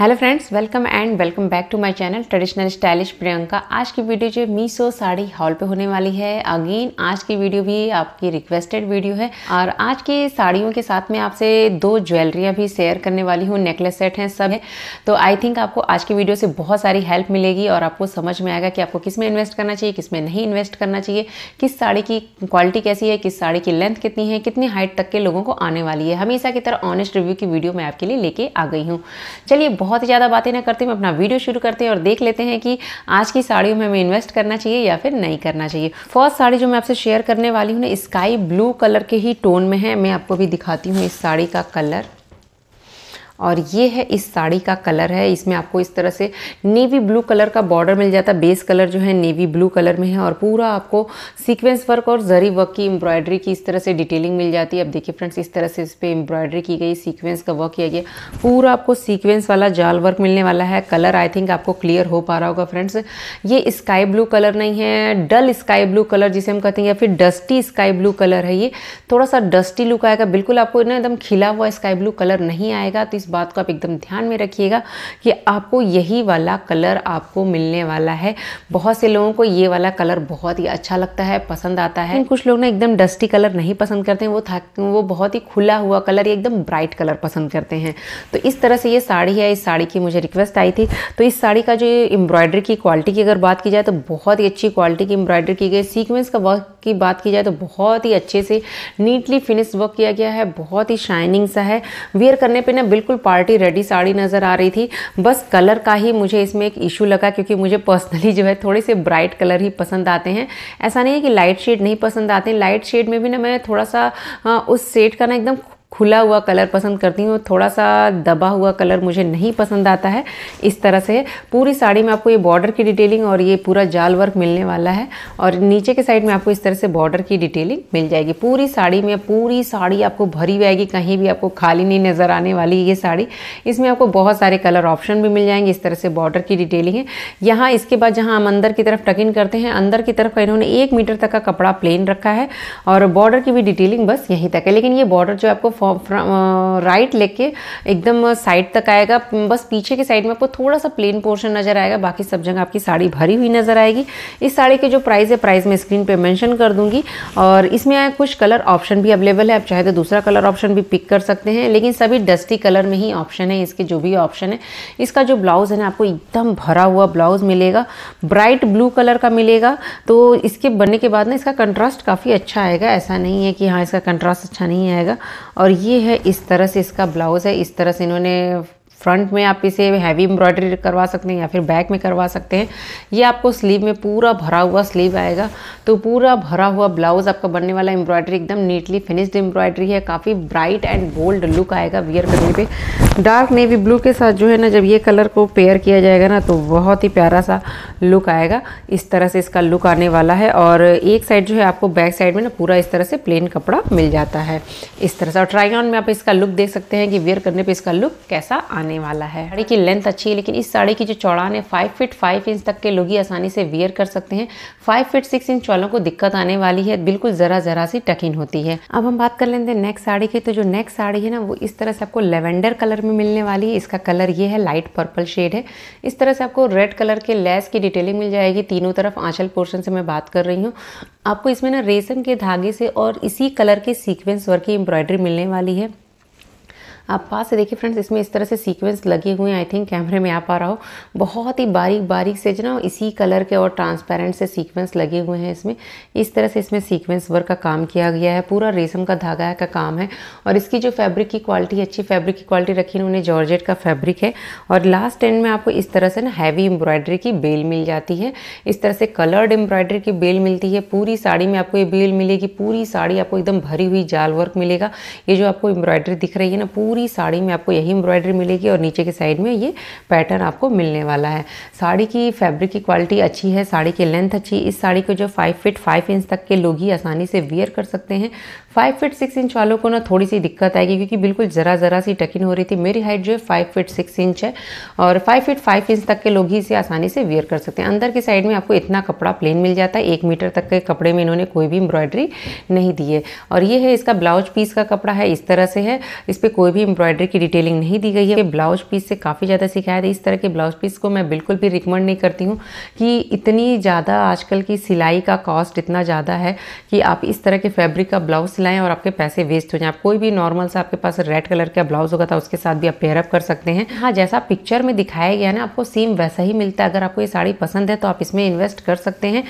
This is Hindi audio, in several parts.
hello friends welcome and welcome back to my channel traditional stylish Priyanka आज की वीडियो जो मीसो साड़ी हॉल पे होने वाली है अगेन आज की वीडियो भी आपकी रिक्वेस्टेड वीडियो है और आज की साड़ियों के साथ में आपसे दो ज्वेलरियाँ भी शेयर करने वाली हूँ नेकलेस सेट हैं सब है तो आई थिंक आपको आज की वीडियो से बहुत सारी हेल्प मिलेगी और आपको समझ में आएगा कि आपको किस में इन्वेस्ट करना चाहिए किस में नहीं इन्वेस्ट करना चाहिए किस साड़ी की क्वालिटी कैसी है किस साड़ी की लेंथ कितनी है कितनी हाइट तक के लोगों को आने वाली है हमेशा की तरह ऑनेस्ट रिव्यू की वीडियो मैं आपके लिए लेके आ गई हूँ चलिए बहुत ही ज़्यादा बातें ना करते हुए अपना वीडियो शुरू करते हैं और देख लेते हैं कि आज की साड़ियों में हमें इन्वेस्ट करना चाहिए या फिर नहीं करना चाहिए फर्स्ट साड़ी जो मैं आपसे शेयर करने वाली हूँ ना स्काई ब्लू कलर के ही टोन में है मैं आपको भी दिखाती हूँ इस साड़ी का कलर और ये है इस साड़ी का कलर है इसमें आपको इस तरह से नेवी ब्लू कलर का बॉर्डर मिल जाता है बेस कलर जो है नेवी ब्लू कलर में है और पूरा आपको सीक्वेंस वर्क और जरी वर्क की एम्ब्रॉयडरी की इस तरह से डिटेलिंग मिल जाती है अब देखिए फ्रेंड्स इस तरह से इस पर एम्ब्रॉयडरी की गई सीक्वेंस का वर्क किया गया पूरा आपको सीक्वेंस वाला जाल वर्क मिलने वाला है कलर आई थिंक आपको क्लियर हो पा रहा होगा फ्रेंड्स ये स्काई ब्लू कलर नहीं है डल स्काई ब्लू कलर जिसे हम कहते हैं या फिर डस्टी स्काई ब्लू कलर है ये थोड़ा सा डस्टी लुक आएगा बिल्कुल आपको ना एकदम खिला हुआ स्काई ब्लू कलर नहीं आएगा तो इस बात को आप एकदम ध्यान में रखिएगा कि आपको यही वाला कलर आपको मिलने वाला है बहुत से लोगों को ये वाला कलर बहुत ही अच्छा लगता है पसंद आता है कुछ लोग ना एकदम डस्टी कलर नहीं पसंद करते हैं वो था वो बहुत ही खुला हुआ कलर या एकदम ब्राइट कलर पसंद करते हैं तो इस तरह से ये साड़ी है इस साड़ी की मुझे रिक्वेस्ट आई थी तो इस साड़ी का जो एम्ब्रॉयडरी की क्वालिटी की अगर बात की जाए तो बहुत ही अच्छी क्वालिटी की एम्ब्रॉयडरी की गई सीक्वेंस का वर्क की बात की जाए तो बहुत ही अच्छे से नीटली फिनिश वर्क किया गया है बहुत ही शाइनिंग सा है वेयर करने पे ना बिल्कुल पार्टी रेडी साड़ी नज़र आ रही थी बस कलर का ही मुझे इसमें एक इशू लगा क्योंकि मुझे पर्सनली जो है थोड़े से ब्राइट कलर ही पसंद आते हैं ऐसा नहीं है कि लाइट शेड नहीं पसंद आते लाइट शेड में भी ना मैं थोड़ा सा उस सेट का ना एकदम खुला हुआ कलर पसंद करती हूँ थोड़ा सा दबा हुआ कलर मुझे नहीं पसंद आता है इस तरह से पूरी साड़ी में आपको ये बॉर्डर की डिटेलिंग और ये पूरा जाल वर्क मिलने वाला है और नीचे के साइड में आपको इस तरह से बॉर्डर की डिटेलिंग मिल जाएगी पूरी साड़ी में पूरी साड़ी आपको भरी हुई आएगी कहीं भी आपको खाली नहीं नज़र आने वाली ये साड़ी इसमें आपको बहुत सारे कलर ऑप्शन भी मिल जाएंगे इस तरह से बॉर्डर की डिटेलिंग है यहाँ इसके बाद जहाँ हम अंदर की तरफ टकिन करते हैं अंदर की तरफ इन्होंने एक मीटर तक का कपड़ा प्लेन रखा है और बॉर्डर की भी डिटेलिंग बस यहीं तक है लेकिन ये बॉर्डर जो आपको राइट uh, के एकदम साइड तक आएगा बस पीछे के साइड में आपको थोड़ा सा प्लेन पोर्शन नज़र आएगा बाकी सब जगह आपकी साड़ी भरी हुई नज़र आएगी इस साड़ी के जो प्राइस है प्राइस मैं स्क्रीन पे मेंशन कर दूंगी और इसमें कुछ कलर ऑप्शन भी अवेलेबल है आप चाहे तो दूसरा कलर ऑप्शन भी पिक कर सकते हैं लेकिन सभी डस्टी कलर में ही ऑप्शन है इसके जो भी ऑप्शन है इसका जो ब्लाउज़ है ना आपको एकदम भरा हुआ ब्लाउज़ मिलेगा ब्राइट ब्लू कलर का मिलेगा तो इसके बनने के बाद ना इसका कंट्रास्ट काफ़ी अच्छा आएगा ऐसा नहीं है कि हाँ इसका कंट्रास्ट अच्छा नहीं आएगा और और ये है इस तरह से इसका ब्लाउज़ है इस तरह से इन्होंने फ्रंट में आप इसे हैवी एम्ब्रॉयडरी करवा सकते हैं या फिर बैक में करवा सकते हैं ये आपको स्लीव में पूरा भरा हुआ स्लीव आएगा तो पूरा भरा हुआ ब्लाउज आपका बनने वाला एम्ब्रॉयडरी एकदम नीटली फिनिश्ड एम्ब्रॉयडरी है काफ़ी ब्राइट एंड बोल्ड लुक आएगा वियर करने पे डार्क नेवी ब्लू के साथ जो है ना जब ये कलर को पेयर किया जाएगा ना तो बहुत ही प्यारा सा लुक आएगा इस तरह से इसका लुक आने वाला है और एक साइड जो है आपको बैक साइड में ना पूरा इस तरह से प्लेन कपड़ा मिल जाता है इस तरह से और ट्राई ऑन में आप इसका लुक देख सकते हैं कि वियर करने पर इसका लुक कैसा आने आने वाला है साड़ी की लेंथ अच्छी है लेकिन इस साड़ी की जो चौड़ान है फाइव फिट फाइव इंच तक के लोग ही आसानी से वेयर कर सकते हैं फाइव फिट सिक्स इंच वालों को दिक्कत आने वाली है बिल्कुल ज़रा ज़रा सी टकिन होती है अब हम बात कर लेते हैं नेक्स्ट साड़ी की तो जो नेक्स्ट साड़ी है ना वो इस तरह से आपको लेवेंडर कलर में मिलने वाली है इसका कलर ये है लाइट पर्पल शेड है इस तरह से आपको रेड कलर के लेस की डिटेलिंग मिल जाएगी तीनों तरफ आंचल पोर्शन से मैं बात कर रही हूँ आपको इसमें ना रेशम के धागे से और इसी कलर के सीक्वेंस वर्क की एम्ब्रॉयडरी मिलने वाली है आप पास से देखिए फ्रेंड्स इसमें इस तरह से सीक्वेंस लगे हुए हैं आई थिंक कैमरे में आ पा रहा हो बहुत ही बारीक बारीक से जो ना इसी कलर के और ट्रांसपेरेंट से सीक्वेंस लगे हुए हैं इसमें इस तरह से इसमें सीक्वेंस वर्क का काम किया गया है पूरा रेशम का धागा का काम है और इसकी जो फैब्रिक की क्वालिटी अच्छी फैब्रिक की क्वालिटी रखी उन्होंने जॉर्जेट का फैब्रिक है और लास्ट एंड में आपको इस तरह से ना हैवी एम्ब्रॉयडरी की बेल मिल जाती है इस तरह से कलर्ड एम्ब्रॉयडरी की बेल मिलती है पूरी साड़ी में आपको ये बेल मिलेगी पूरी साड़ी आपको एकदम भरी हुई जाल वर्क मिलेगा ये जो आपको एम्ब्रॉयडरी दिख रही है ना पूरी पूरी साड़ी में आपको यही एम्ब्रॉयडरी मिलेगी और नीचे के साइड में ये पैटर्न आपको मिलने वाला है साड़ी की फैब्रिक की क्वालिटी अच्छी है साड़ी की लेंथ अच्छी इस साड़ी को जो फाइव फिट फाइव इंच तक के लोग ही आसानी से वियर कर सकते हैं फाइव फिट सिक्स इंच वालों को ना थोड़ी सी दिक्कत आएगी क्योंकि बिल्कुल ज़रा ज़रा सी टकिन हो रही थी मेरी हाइट जो है फाइव फिट सिक्स इंच है और फाइव फिट फाइव इंच तक के लोग ही इसे आसानी से वियर कर सकते हैं अंदर की साइड में आपको इतना कपड़ा प्लेन मिल जाता है एक मीटर तक के कपड़े में इन्होंने कोई भी एम्ब्रॉयडरी नहीं दी है और ये है इसका ब्लाउज पीस का कपड़ा है इस तरह से है इस पर कोई भी एम्ब्रॉयडरी की डिटेलिंग नहीं दी गई है ब्लाउज पीस से काफ़ी ज़्यादा सिखाया था इस तरह के ब्लाउज पीस को मैं बिल्कुल भी रिकमेंड नहीं करती हूँ कि इतनी ज़्यादा आजकल की सिलाई का कॉस्ट इतना ज़्यादा है कि आप इस तरह के फैब्रिक का ब्लाउज सिलाएँ और आपके पैसे वेस्ट हो जाए आप कोई भी नॉर्मल सा आपके पास रेड कलर का ब्लाउज होगा था तो उसके साथ भी आप पेयरअप कर सकते हैं हाँ जैसा पिक्चर में दिखाया गया ना आपको सेम वैसा ही मिलता है अगर आपको ये साड़ी पसंद है तो आप इसमें इन्वेस्ट कर सकते हैं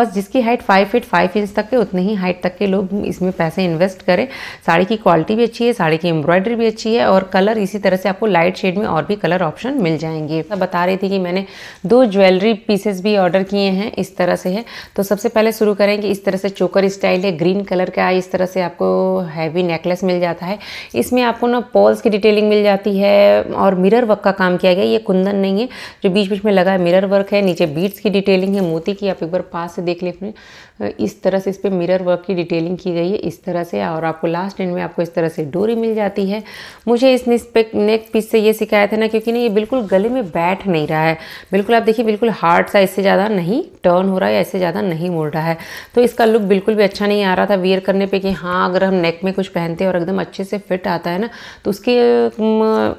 बस जिसकी height five feet five inch तक के उतनी ही हाइट तक के लोग इसमें पैसे इन्वेस्ट करें साड़ी की क्वालिटी भी अच्छी है साड़ी की एम्ब्रॉयडरी भी अच्छी है और कलर इसी तरह से आपको लाइट शेड में और भी कलर ऑप्शन मिल जाएंगे बता रही थी कि मैंने दो ज्वेलरी पीसेस भी ऑर्डर किए हैं इस तरह से है तो सबसे पहले शुरू करेंगे इस तरह से चोकर स्टाइल है ग्रीन कलर का इस तरह से आपको हैवी नेकलेस मिल जाता है इसमें आपको ना पॉल्स की डिटेलिंग मिल जाती है और मिरर वर्क का काम किया गया ये कुंदन नहीं है जो बीच बीच में लगा है मिरर वर्क है नीचे बीट्स की डिटेलिंग है मोती की आप एक बार पास से देख लें इस तरह से इस पर मिरर वर्क की डिटेलिंग की गई है इस तरह से और आपको लास्ट एंड में आपको इस तरह से डोरी मिल जाती है मुझे इस नेक पीस से ये सिखाया था ना क्योंकि ना ये बिल्कुल गले में बैठ नहीं रहा है बिल्कुल आप देखिए बिल्कुल हार्ड सा इससे ज़्यादा नहीं टर्न हो रहा है ऐसे ज़्यादा नहीं मोड़ रहा है तो इसका लुक बिल्कुल भी अच्छा नहीं आ रहा था वेयर करने पर कि हाँ अगर हम नेक में कुछ पहनते हैं और एकदम अच्छे से फिट आता है ना तो उसकी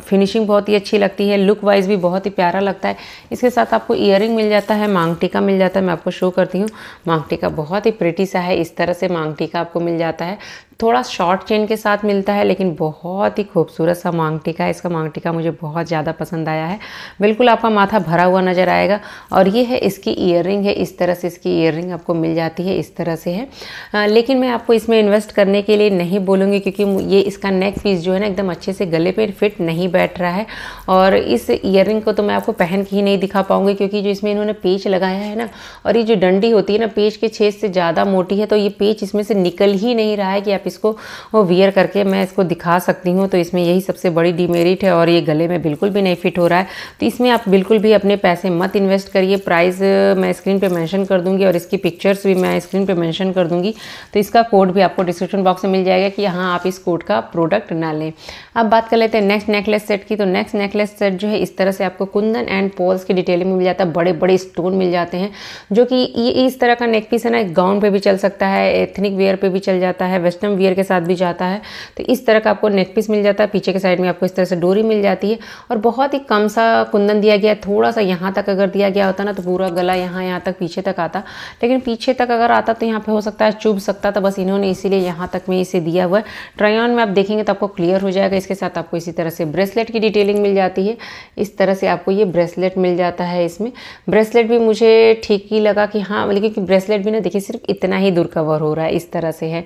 फिनिशिंग बहुत ही अच्छी लगती है लुक वाइज भी बहुत ही प्यारा लगता है इसके साथ आपको ईयर मिल जाता है मांग टीका मिल जाता है मैं आपको शो करती हूँ मांग टीका बहुत ही प्रिटी सा है इस तरह से मांग टीका आपको मिल जाता है थोड़ा शॉर्ट चेन के साथ मिलता है लेकिन बहुत ही खूबसूरत सा मांग टीका है इसका मांग टीका मुझे बहुत ज़्यादा पसंद आया है बिल्कुल आपका माथा भरा हुआ नज़र आएगा और ये है इसकी ईयर है इस तरह से इसकी ईयर आपको मिल जाती है इस तरह से है आ, लेकिन मैं आपको इसमें इन्वेस्ट करने के लिए नहीं बोलूँगी क्योंकि ये इसका नेक पीस जो है ना एकदम अच्छे से गले पर फिट नहीं बैठ रहा है और इस ईयर को तो मैं आपको पहन के ही नहीं दिखा पाऊँगी क्योंकि जो इसमें इन्होंने पेच लगाया है ना और ये जो डंडी होती है ना पेच के छेद से ज़्यादा मोटी है तो ये पेच इसमें से निकल ही नहीं रहा है कि आप आप इसको वियर करके मैं इसको दिखा सकती हूँ तो इसमें यही सबसे बड़ी डीमेरिट है और ये गले में बिल्कुल भी नहीं फिट हो रहा है तो इसमें आप बिल्कुल भी अपने पैसे मत इन्वेस्ट करिए प्राइस मैं स्क्रीन पर मैंशन कर दूँगी और इसकी पिक्चर्स भी मैं स्क्रीन पर मैंशन कर दूँगी तो इसका कोड भी आपको डिस्क्रिप्शन बॉक्स में मिल जाएगा कि हाँ आप इस कोड का प्रोडक्ट ना लें अब बात कर लेते हैं नेक्स्ट नेकलेस सेट की तो नेक्स्ट नेकलेस सेट जो है इस तरह से आपको कुंदन एंड पोल्स की डिटेलिंग में मिल जाता है बड़े बड़े स्टोन मिल जाते हैं जो कि ये इस तरह का नेक पीस है ना गाउन पे भी चल सकता है एथनिक वेयर पे भी चल जाता है वेस्टर्न वियर के साथ भी जाता है तो इस तरह का आपको नेक पीस मिल जाता है पीछे के साइड में आपको इस तरह से डोरी मिल जाती है और बहुत ही कम सा कुंदन दिया गया थोड़ा सा यहाँ तक अगर दिया गया होता ना तो पूरा गला यहाँ यहाँ तक पीछे तक आता लेकिन पीछे तक अगर आता तो यहाँ पर हो सकता है चुभ सकता था बस इन्होंने इसीलिए यहाँ तक में इसे दिया हुआ है ट्रायन में आप देखेंगे तो आपको क्लियर हो जाएगा इसके साथ आपको इसी तरह से ब्रेसलेट की डिटेलिंग मिल जाती है इस तरह से आपको ये ब्रेसलेट मिल जाता है इसमें ब्रेसलेट भी मुझे ठीक ही लगा कि हाँ लेकिन ब्रेसलेट भी ना देखिए सिर्फ इतना ही दूर कवर हो रहा है इस तरह से है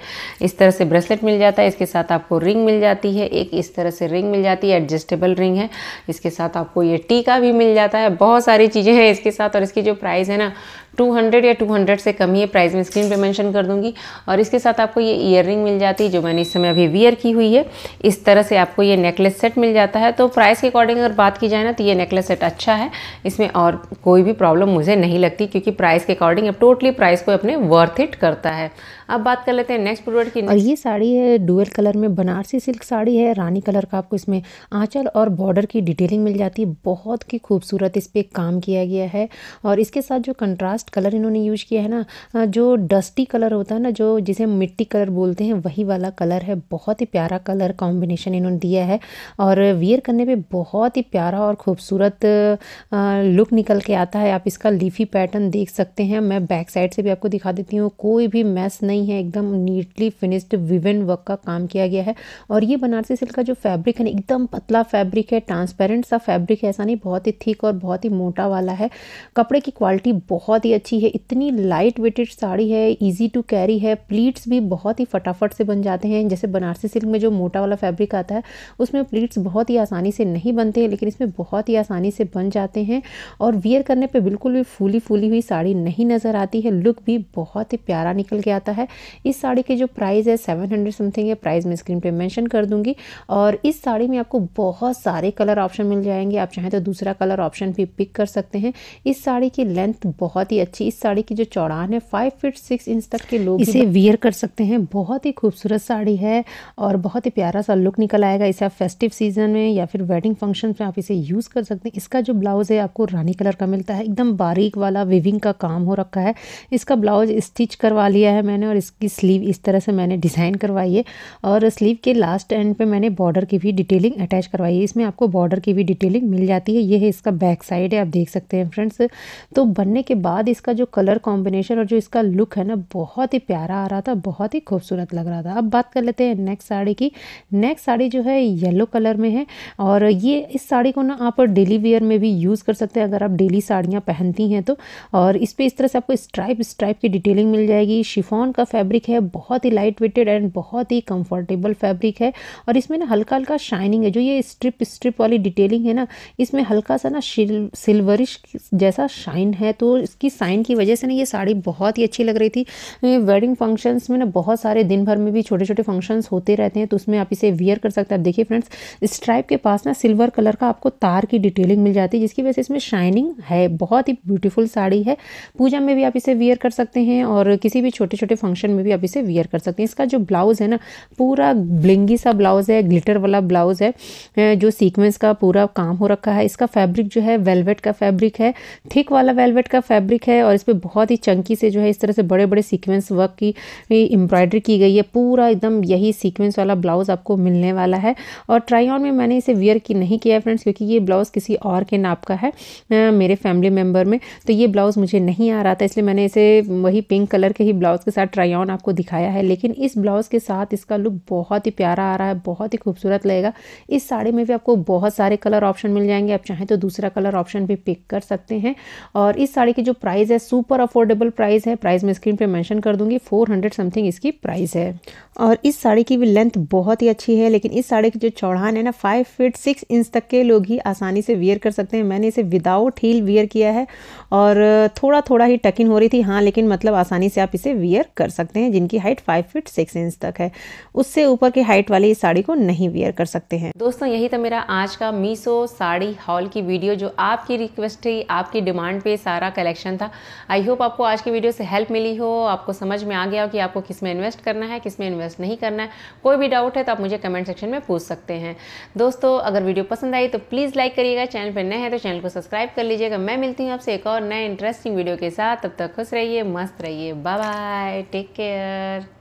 इस तरह से से ब्रेसलेट मिल जाता है इसके साथ आपको रिंग मिल जाती है एक इस तरह से रिंग मिल जाती है एडजस्टेबल रिंग है इसके साथ आपको ये टीका भी मिल जाता है बहुत सारी चीज़ें हैं इसके साथ और इसकी जो प्राइस है ना 200 या 200 से कम ही है प्राइस में स्क्रीन पे मेंशन कर दूंगी और इसके साथ आपको ये ईयर मिल जाती है जो मैंने इस समय अभी वियर की हुई है इस तरह से आपको ये नेकलेस सेट मिल जाता है तो प्राइस के अकॉर्डिंग अगर बात की जाए ना तो ये नेकलेस सेट अच्छा है इसमें और कोई भी प्रॉब्लम मुझे नहीं लगती क्योंकि प्राइस के अकॉर्डिंग अब टोटली प्राइस को अपने वर्थ इट करता है अब बात कर लेते हैं नेक्स्ट प्रोडक्ट की और ये साड़ी है डुअल कलर में बनारसी सिल्क साड़ी है रानी कलर का आपको इसमें आंचल और बॉर्डर की डिटेलिंग मिल जाती है बहुत ही खूबसूरत इस पर काम किया गया है और इसके साथ जो कंट्रास्ट सॉफ्ट कलर इन्होंने यूज किया है ना जो डस्टी कलर होता है ना जो जिसे मिट्टी कलर बोलते हैं वही वाला कलर है बहुत ही प्यारा कलर कॉम्बिनेशन इन्होंने दिया है और वियर करने पे बहुत ही प्यारा और खूबसूरत लुक निकल के आता है आप इसका लीफी पैटर्न देख सकते हैं मैं बैक साइड से भी आपको दिखा देती हूँ कोई भी मैस नहीं है एकदम नीटली फिनिश्ड विवेन वर्क का काम किया गया है और ये बनारसी सिल्क का जो फैब्रिक है ना एकदम पतला फैब्रिक है ट्रांसपेरेंट सा फैब्रिक है ऐसा नहीं बहुत ही थिक और बहुत ही मोटा वाला है कपड़े की क्वालिटी बहुत ही अच्छी है इतनी लाइट वेटेड साड़ी है इजी टू कैरी है प्लीट्स भी बहुत ही फटाफट से बन जाते हैं जैसे बनारसी सिल्क में जो मोटा वाला फैब्रिक आता है उसमें प्लीट्स बहुत ही आसानी से नहीं बनते हैं लेकिन इसमें बहुत ही आसानी से बन जाते हैं और वियर करने पर बिल्कुल भी फूली फूली हुई साड़ी नहीं नज़र आती है लुक भी बहुत ही प्यारा निकल के आता है इस साड़ी के जो प्राइस है सेवन हंड्रेड समथिंग है प्राइस मैं स्क्रीन पर मैंशन कर दूँगी और इस साड़ी में आपको बहुत सारे कलर ऑप्शन मिल जाएंगे आप चाहें तो दूसरा कलर ऑप्शन भी पिक कर सकते हैं इस साड़ी की लेंथ बहुत ही ही अच्छी इस साड़ी की जो चौड़ान है फाइव फिट सिक्स इंच तक के लोग इसे वियर कर सकते हैं बहुत ही खूबसूरत साड़ी है और बहुत ही प्यारा सा लुक निकल आएगा इसे आप फेस्टिव सीजन में या फिर वेडिंग फंक्शन में आप इसे यूज़ कर सकते हैं इसका जो ब्लाउज़ है आपको रानी कलर का मिलता है एकदम बारीक वाला विविंग का काम हो रखा है इसका ब्लाउज स्टिच करवा लिया है मैंने और इसकी स्लीव इस तरह से मैंने डिज़ाइन करवाई है और स्लीव के लास्ट एंड पे मैंने बॉर्डर की भी डिटेलिंग अटैच करवाई है इसमें आपको बॉर्डर की भी डिटेलिंग मिल जाती है ये है इसका बैक साइड है आप देख सकते हैं फ्रेंड्स तो बनने के बाद इसका जो कलर कॉम्बिनेशन और जो इसका लुक है ना बहुत ही प्यारा आ रहा था बहुत ही खूबसूरत लग रहा था अब बात कर लेते हैं नेक्स्ट साड़ी की नेक्स्ट साड़ी जो है येलो कलर में है और ये इस साड़ी को ना आप डेली वेयर में भी यूज़ कर सकते हैं अगर आप डेली साड़ियाँ पहनती हैं तो और इस पर इस तरह से आपको स्ट्राइप स्ट्राइप की डिटेलिंग मिल जाएगी शिफॉन का फैब्रिक है बहुत ही लाइट वेटेड एंड बहुत ही कम्फर्टेबल फैब्रिक है और इसमें ना हल्का हल्का शाइनिंग है जो ये स्ट्रिप स्ट्रिप वाली डिटेलिंग है ना इसमें हल्का सा ना सिल्वरिश जैसा शाइन है तो इसकी साइन की वजह से ना ये साड़ी बहुत ही अच्छी लग रही थी वेडिंग फंक्शंस में ना बहुत सारे दिन भर में भी छोटे छोटे फंक्शंस होते रहते हैं तो उसमें आप इसे वियर कर सकते हैं आप देखिए फ्रेंड्स स्ट्राइप के पास ना सिल्वर कलर का आपको तार की डिटेलिंग मिल जाती है जिसकी वजह से इसमें शाइनिंग है बहुत ही ब्यूटीफुल साड़ी है पूजा में भी आप इसे वियर कर सकते हैं और किसी भी छोटे छोटे फंक्शन में भी आप इसे वियर कर सकते हैं इसका जो ब्लाउज़ है ना पूरा ब्लिंगी सा ब्लाउज़ है ग्लिटर वाला ब्लाउज़ है जो सीक्वेंस का पूरा काम हो रखा है इसका फैब्रिक जो है वेलवेट का फैब्रिक है थिक वाला वेलवेट का फैब्रिक है और इस पर बहुत ही चंकी से जो है इस तरह से बड़े बड़े सीक्वेंस वर्क की एम्ब्रॉयडरी की गई है पूरा एकदम यही सीक्वेंस वाला ब्लाउज़ आपको मिलने वाला है और ट्राई ऑन में मैंने इसे वियर की नहीं किया है फ्रेंड्स क्योंकि ये ब्लाउज़ किसी और के नाप का है मेरे फैमिली मेम्बर में तो ये ब्लाउज़ मुझे नहीं आ रहा था इसलिए मैंने इसे वही पिंक कलर के ही ब्लाउज़ के साथ ट्राई ऑन आपको दिखाया है लेकिन इस ब्लाउज़ के साथ इसका लुक बहुत ही प्यारा आ रहा है बहुत ही खूबसूरत लगेगा इस साड़ी में भी आपको बहुत सारे कलर ऑप्शन मिल जाएंगे आप चाहें तो दूसरा कलर ऑप्शन भी पिक कर सकते हैं और इस साड़ी की जो प्राइस प्राइस है सुपर अफोर्डेबल प्राइस है प्राइस मैं स्क्रीन पे मेंशन कर दूंगी 400 समथिंग इसकी प्राइस है और इस साड़ी की भी लेंथ बहुत ही अच्छी है लेकिन इस साड़ी की जो चौड़ान है ना फाइव फिट सिक्स इंच तक के लोग ही आसानी से वियर कर सकते हैं मैंने इसे विदाउट हील वियर किया है और थोड़ा थोड़ा ही टकिन हो रही थी हाँ लेकिन मतलब आसानी से आप इसे वियर कर सकते हैं जिनकी height five feet six inch तक है उससे ऊपर की हाइट वाली इस साड़ी को नहीं वियर कर सकते हैं दोस्तों यही था मेरा आज का मीसो साड़ी हॉल की वीडियो जो आपकी रिक्वेस्ट थी आपकी डिमांड पे सारा कलेक्शन था रहेगा आई होप आपको आज की वीडियो से हेल्प मिली हो आपको समझ में आ गया हो कि आपको किस में इन्वेस्ट करना है किस में इन्वेस्ट नहीं करना है कोई भी डाउट है तो आप मुझे कमेंट सेक्शन में पूछ सकते हैं दोस्तों अगर वीडियो पसंद आई तो प्लीज़ लाइक करिएगा चैनल पर नए हैं तो चैनल को सब्सक्राइब कर लीजिएगा मैं मिलती हूँ आपसे एक और नए इंटरेस्टिंग वीडियो के साथ तब तक खुश रहिए मस्त रहिए बाय बाय टेक केयर